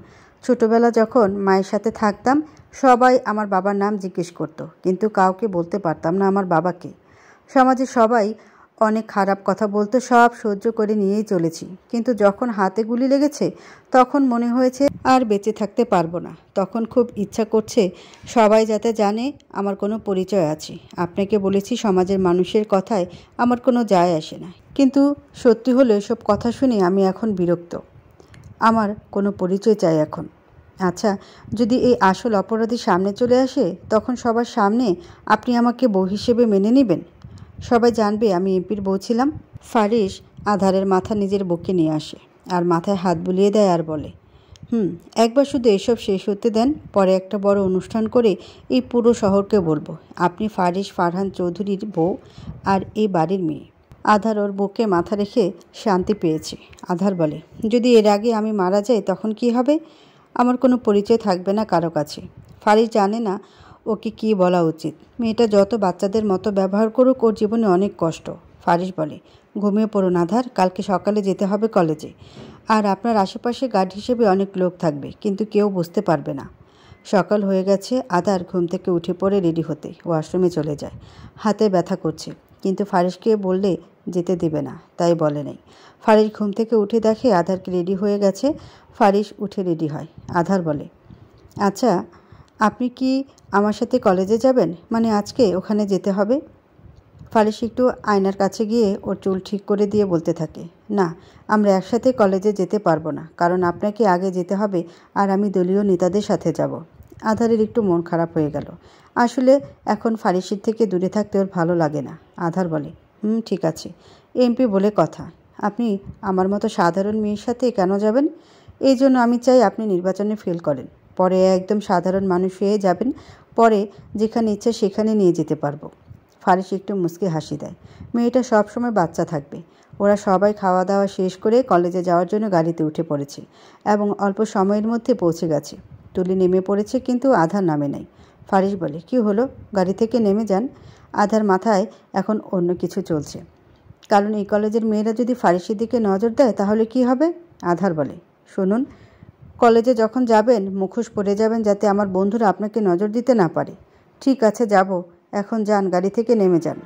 ছোটবেলা যখন মায়ের সাথে থাকতাম সবাই আমার বাবার নাম জিজ্ঞেস করতো কিন্তু কাউকে বলতে পারতাম না আমার বাবাকে সমাজে সবাই অনেক খারাপ কথা বলতে সব সহ্য করে নিয়েই চলেছি কিন্তু যখন হাতে গুলি লেগেছে তখন মনে হয়েছে আর বেঁচে থাকতে পারবো না তখন খুব ইচ্ছা করছে সবাই যাতে জানে আমার কোনো পরিচয় আছে আপনাকে বলেছি সমাজের মানুষের কথায় আমার কোনো যায় আসে না কিন্তু সত্যি হলো এসব কথা শুনে আমি এখন বিরক্ত আমার কোনো পরিচয় চাই এখন আচ্ছা যদি এই আসল অপরাধী সামনে চলে আসে তখন সবার সামনে আপনি আমাকে বউ হিসেবে মেনে নেবেন সবাই জানবে আমি এমপির বউ ছিলাম ফারিশ আধারের মাথা নিজের বুকে নিয়ে আসে আর মাথায় হাত বুলিয়ে দেয় আর বলে হুম একবার শুধু এসব শেষ হতে দেন পরে একটা বড় অনুষ্ঠান করে এই পুরো শহরকে বলবো আপনি ফারিশ ফারহান চৌধুরীর বউ আর এই বাড়ির মেয়ে আধার ওর বুকে মাথা রেখে শান্তি পেয়েছে আধার বলে যদি এর আগে আমি মারা যাই তখন কি হবে আমার কোনো পরিচয় থাকবে না কারো কাছে ফারিশ জানে না ওকে কি বলা উচিত মেয়েটা যত বাচ্চাদের মতো ব্যবহার করুক ওর জীবনে অনেক কষ্ট ফারিস বলে ঘুমিয়ে পড়ুন আধার কালকে সকালে যেতে হবে কলেজে আর আপনার আশেপাশে গার্ড হিসেবে অনেক লোক থাকবে কিন্তু কেউ বুঝতে পারবে না সকাল হয়ে গেছে আধার ঘুম থেকে উঠে পড়ে রেডি হতে ওয়াশরুমে চলে যায় হাতে ব্যথা করছে কিন্তু ফারিসকে বললে যেতে দেবে না তাই বলে নেই ফারিস ঘুম থেকে উঠে দেখে আধারকে রেডি হয়ে গেছে ফারিস উঠে রেডি হয় আধার বলে আচ্ছা আপনি কি আমার সাথে কলেজে যাবেন মানে আজকে ওখানে যেতে হবে ফালিশ একটু আয়নার কাছে গিয়ে ওর চুল ঠিক করে দিয়ে বলতে থাকে না আমরা একসাথে কলেজে যেতে পারবো না কারণ আপনাকে আগে যেতে হবে আর আমি দলীয় নেতাদের সাথে যাব আধারের একটু মন খারাপ হয়ে গেল আসলে এখন ফারিশির থেকে দূরে থাকতে ওর ভালো লাগে না আধার বলে হুম ঠিক আছে এমপি বলে কথা আপনি আমার মতো সাধারণ মেয়ের সাথে কেন যাবেন এই জন্য আমি চাই আপনি নির্বাচনে ফেল করেন পরে একদম সাধারণ মানুষ হয়ে যাবেন পরে যেখানে ইচ্ছা সেখানে নিয়ে যেতে পারবো ফারিস একটু মুসকি হাসি দেয় মেয়েটা সবসময় বাচ্চা থাকবে ওরা সবাই খাওয়া দাওয়া শেষ করে কলেজে যাওয়ার জন্য গাড়িতে উঠে পড়েছে এবং অল্প সময়ের মধ্যে পৌঁছে গেছে তুলি নেমে পড়েছে কিন্তু আধার নামে নাই ফারিস বলে কি হলো গাড়ি থেকে নেমে যান আধার মাথায় এখন অন্য কিছু চলছে কারণ এই কলেজের মেয়েরা যদি ফারিসের দিকে নজর দেয় তাহলে কি হবে আধার বলে শুনুন কলেজে যখন যাবেন মুখোশ পরে যাবেন যাতে আমার বন্ধুরা আপনাকে নজর দিতে না পারে ঠিক আছে যাব এখন যান গাড়ি থেকে নেমে যান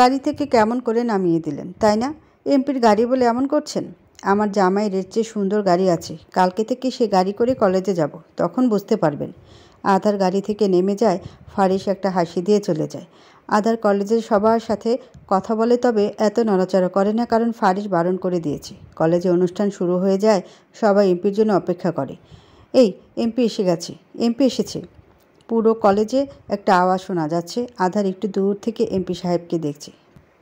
গাড়ি থেকে কেমন করে নামিয়ে দিলেন তাই না এমপির গাড়ি বলে এমন করছেন আমার জামাইয়ের এর চেয়ে সুন্দর গাড়ি আছে কালকে থেকে সে গাড়ি করে কলেজে যাব তখন বুঝতে পারবেন আধার গাড়ি থেকে নেমে যায় ফারিস একটা হাসি দিয়ে চলে যায় আদার কলেজের সবার সাথে কথা বলে তবে এত নড়াচড়া করে না কারণ ফারিস বারণ করে দিয়েছে কলেজে অনুষ্ঠান শুরু হয়ে যায় সবাই এমপির জন্য অপেক্ষা করে এই এমপি এসে গেছে এমপি এসেছে পুরো কলেজে একটা আওয়াজ শোনা যাচ্ছে আধার একটু দূর থেকে এমপি সাহেবকে দেখছে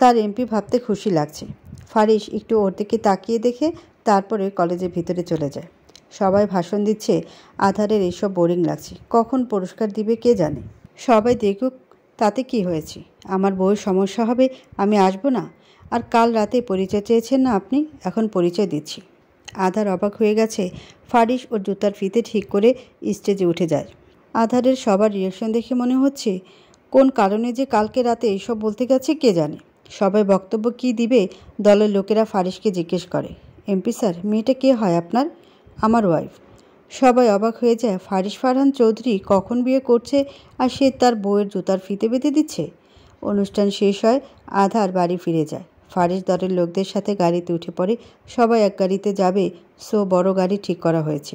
তার এমপি ভাবতে খুশি লাগছে ফারিস একটু ওর দিকে তাকিয়ে দেখে তারপরে কলেজের ভিতরে চলে যায় সবাই ভাষণ দিচ্ছে আধারের এসব বোরিং লাগছে কখন পুরস্কার দিবে কে জানে সবাই দেখুক তাতে কি হয়েছে আমার বউয়ের সমস্যা হবে আমি আসবো না আর কাল রাতে পরিচয় চেয়েছেন না আপনি এখন পরিচয় দিচ্ছি আধার অবাক হয়ে গেছে ফারিশ ও জুতার ফিতে ঠিক করে স্টেজে উঠে যায় আধারের সবার রিয়াকশন দেখে মনে হচ্ছে কোন কারণে যে কালকে রাতে এসব বলতে গেছে কে জানে সবাই বক্তব্য কি দিবে দলের লোকেরা ফারিশকে জিজ্ঞেস করে এমপি স্যার মেয়েটা কে হয় আপনার আমার ওয়াইফ সবাই অবাক হয়ে যায় ফারিস ফারহান চৌধুরী কখন বিয়ে করছে আর সে তার বউয়ের জুতার ফিতে বেঁধে দিচ্ছে অনুষ্ঠান শেষ হয় আধার বাড়ি ফিরে যায় ফারিস দলের লোকদের সাথে গাড়িতে উঠে পড়ে সবাই এক গাড়িতে যাবে সো বড় গাড়ি ঠিক করা হয়েছে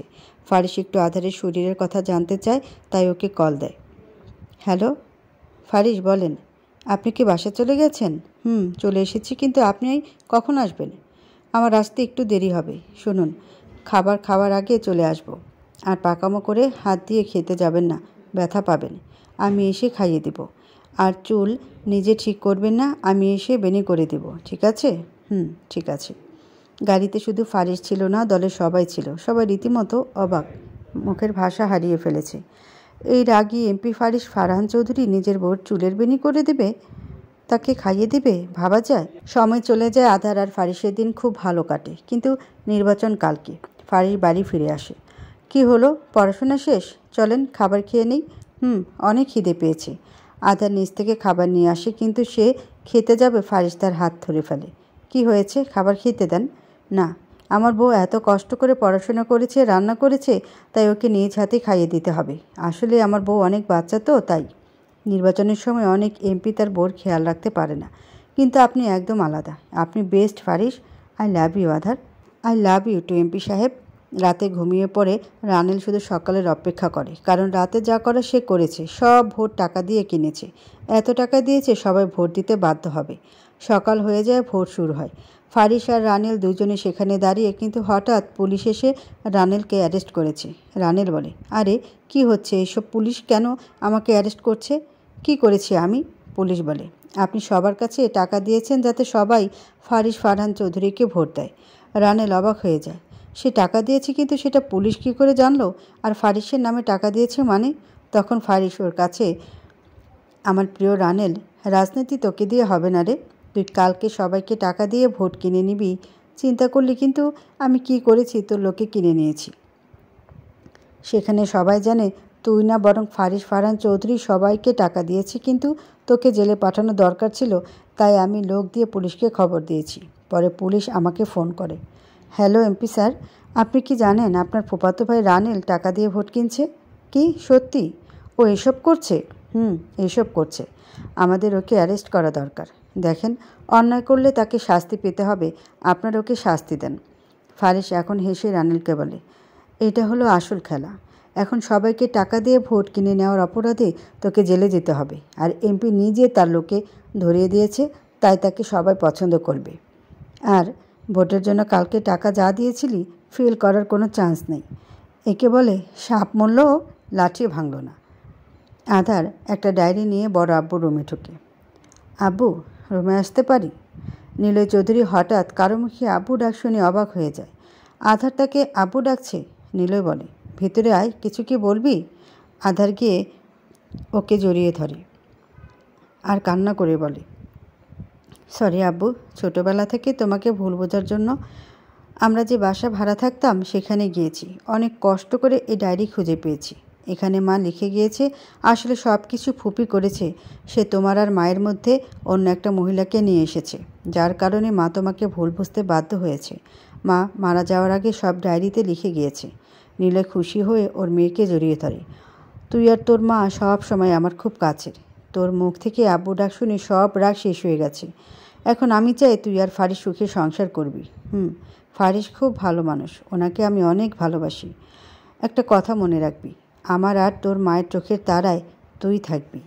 ফারিস একটু আধারের শরীরের কথা জানতে চায় তাই ওকে কল দেয় হ্যালো ফারিস বলেন আপনি কি বাসা চলে গেছেন হুম চলে এসেছি কিন্তু আপনি কখন আসবেন আমার আসতে একটু দেরি হবে শুনুন খাবার খাওয়ার আগে চলে আসব। আর পাকামো করে হাত দিয়ে খেতে যাবেন না ব্যথা পাবেন আমি এসে খাইয়ে দেব আর চুল নিজে ঠিক করবেন না আমি এসে বেনে করে দেব ঠিক আছে হুম ঠিক আছে গাড়িতে শুধু ফারিস ছিল না দলের সবাই ছিল সবাই রীতিমতো অবাক মুখের ভাষা হারিয়ে ফেলেছে এই রাগি এমপি ফারিস ফারহান চৌধুরী নিজের বোর চুলের বেনি করে দেবে তাকে খাইয়ে দেবে ভাবা যায় সময় চলে যায় আধার আর ফারিসের দিন খুব ভালো কাটে কিন্তু নির্বাচন কালকে ফারির বাড়ি ফিরে আসে কি হলো পড়াশোনা শেষ চলেন খাবার খেয়ে নেই হুম অনেক খিদে পেয়েছে আদার নিচ থেকে খাবার নিয়ে আসে কিন্তু সে খেতে যাবে ফারিস তার হাত ধরে ফেলে কি হয়েছে খাবার খেতে দেন না আমার বউ এত কষ্ট করে পড়াশোনা করেছে রান্না করেছে তাই ওকে নিজ হাতে খাইয়ে দিতে হবে আসলে আমার বউ অনেক বাচ্চা তো তাই নির্বাচনের সময় অনেক এমপি তার বউর খেয়াল রাখতে পারে না কিন্তু আপনি একদম আলাদা আপনি best Faris I love you আধার I love you too MP সাহেব রাতে ঘুমিয়ে পড়ে রানেল শুধু সকালের অপেক্ষা করে কারণ রাতে যা করে সে করেছে সব ভোট টাকা দিয়ে কিনেছে এত টাকা দিয়েছে সবাই ভোট দিতে বাধ্য হবে সকাল হয়ে যায় ভোট শুরু হয় ফারিস আর রানেল দুজনে সেখানে দাঁড়িয়ে কিন্তু হঠাৎ পুলিশ এসে রানেলকে অ্যারেস্ট করেছে রানেল বলে আরে কি হচ্ছে এইসব পুলিশ কেন আমাকে অ্যারেস্ট করছে কি করেছি আমি পুলিশ বলে আপনি সবার কাছে টাকা দিয়েছেন যাতে সবাই ফারিস ফারহান চৌধুরীকে ভোট দেয় রানেল অবাক হয়ে যায় সে টাকা দিয়েছে কিন্তু সেটা পুলিশ কি করে জানলো আর ফারিসের নামে টাকা দিয়েছে মানে তখন ফারিস ওর কাছে আমার প্রিয় রানেল রাজনীতি তোকে দিয়ে হবে না রে তুই কালকে সবাইকে টাকা দিয়ে ভোট কিনে নিবি চিন্তা করলি কিন্তু আমি কি করেছি তোর লোকে কিনে নিয়েছি সেখানে সবাই জানে তুই না বরং ফারিস ফারহান চৌধুরী সবাইকে টাকা দিয়েছি কিন্তু তোকে জেলে পাঠানো দরকার ছিল তাই আমি লোক দিয়ে পুলিশকে খবর দিয়েছি পরে পুলিশ আমাকে ফোন করে হ্যালো এমপি স্যার আপনি কি জানেন আপনার ফুপাতো ভাই রানেল টাকা দিয়ে ভোট কিনছে কি সত্যি ও এসব করছে হুম এসব করছে আমাদের ওকে অ্যারেস্ট করা দরকার দেখেন অন্যায় করলে তাকে শাস্তি পেতে হবে আপনার ওকে শাস্তি দেন ফারিস এখন হেসে রানেলকে বলে এটা হলো আসল খেলা এখন সবাইকে টাকা দিয়ে ভোট কিনে নেওয়ার অপরাধে তোকে জেলে যেতে হবে আর এমপি নিজে তার লোকে ধরিয়ে দিয়েছে তাই তাকে সবাই পছন্দ করবে আর ভোটের জন্য কালকে টাকা যা দিয়েছিলি ফিল করার কোনো চান্স নেই একে বলে সাপ মূল্য লাঠি ভাঙল না আধার একটা ডায়েরি নিয়ে বড় আব্বু রুমে ঢুকে আব্বু রুমে আসতে পারি নীলয় চৌধুরী হঠাৎ কারো মুখে আব্বু ডাক শুনে অবাক হয়ে যায় আধার তাকে আব্বু ডাকছে নীলয় বলে ভিতরে আয় কিছু কি বলবি আধার গিয়ে ওকে জড়িয়ে ধরে আর কান্না করে বলে সরি আব্বু ছোটোবেলা থেকে তোমাকে ভুল বোঝার জন্য আমরা যে বাসা ভাড়া থাকতাম সেখানে গিয়েছি অনেক কষ্ট করে এই ডায়েরি খুঁজে পেয়েছি এখানে মা লিখে গিয়েছে আসলে সব কিছু ফুপি করেছে সে তোমার আর মায়ের মধ্যে অন্য একটা মহিলাকে নিয়ে এসেছে যার কারণে মা তোমাকে ভুল বুঝতে বাধ্য হয়েছে মা মারা যাওয়ার আগে সব ডায়েরিতে লিখে গিয়েছে নীলে খুশি হয়ে ওর মেয়েকে জড়িয়ে ধরে তুই আর তোর মা সব সময় আমার খুব কাছের তোর মুখ থেকে আব্বু ডাক শুনে সব রাগ শেষ হয়ে গেছে এখন আমি চাই তুই আর ফারিস সুখে সংসার করবি হুম ফারিস খুব ভালো মানুষ ওনাকে আমি অনেক ভালোবাসি একটা কথা মনে রাখবি আমার আর তোর মায়ের চোখের তারায় তুই থাকবি